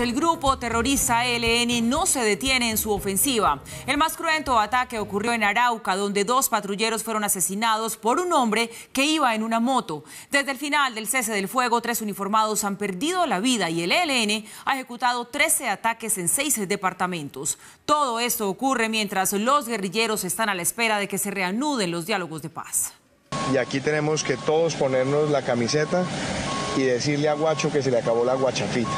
El grupo terrorista ELN no se detiene en su ofensiva. El más cruento ataque ocurrió en Arauca, donde dos patrulleros fueron asesinados por un hombre que iba en una moto. Desde el final del cese del fuego, tres uniformados han perdido la vida y el ELN ha ejecutado 13 ataques en seis departamentos. Todo esto ocurre mientras los guerrilleros están a la espera de que se reanuden los diálogos de paz. Y aquí tenemos que todos ponernos la camiseta y decirle a Guacho que se le acabó la guachafita.